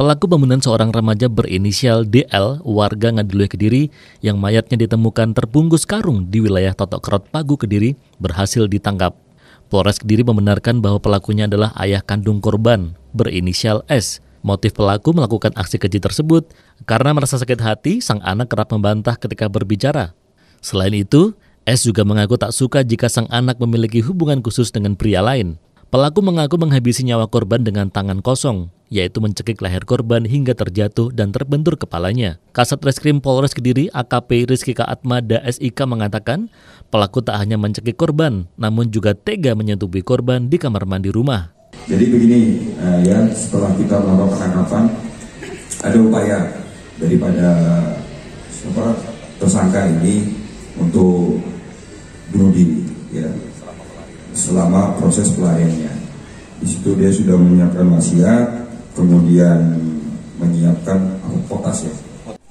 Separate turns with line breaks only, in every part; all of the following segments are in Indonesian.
Pelaku pembunuhan seorang remaja berinisial DL, warga Ngadiluya Kediri, yang mayatnya ditemukan terbungkus karung di wilayah Totok Kerot Pagu Kediri, berhasil ditangkap. Polres Kediri membenarkan bahwa pelakunya adalah ayah kandung korban berinisial S. Motif pelaku melakukan aksi keji tersebut karena merasa sakit hati sang anak kerap membantah ketika berbicara. Selain itu, S juga mengaku tak suka jika sang anak memiliki hubungan khusus dengan pria lain. Pelaku mengaku menghabisi nyawa korban dengan tangan kosong yaitu mencekik leher korban hingga terjatuh dan terbentur kepalanya. Kasat Reskrim Polres Kediri AKP Rizky da SIK mengatakan, pelaku tak hanya mencekik korban, namun juga tega menyentuhi korban di kamar mandi rumah.
Jadi begini eh, ya, setelah kita melakukan penangkapan, ada upaya daripada apa, tersangka ini untuk bunuh diri ya, selama proses pelariannya. Di situ dia sudah menyiapkan wasiat, kemudian menyiapkan potas ya.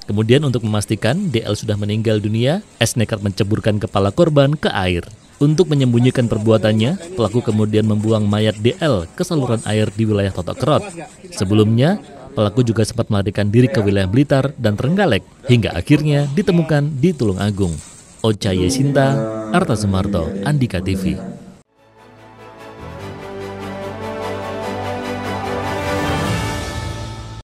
Kemudian untuk memastikan DL sudah meninggal dunia, S nekat menceburkan kepala korban ke air. Untuk menyembunyikan perbuatannya, pelaku kemudian membuang mayat DL ke saluran air di wilayah Totok Kerot. Sebelumnya, pelaku juga sempat melarikan diri ke wilayah Blitar dan Trenggalek, hingga akhirnya ditemukan di Tulung Agung. Ocha Yesinta, Arta Semarto, Andika TV.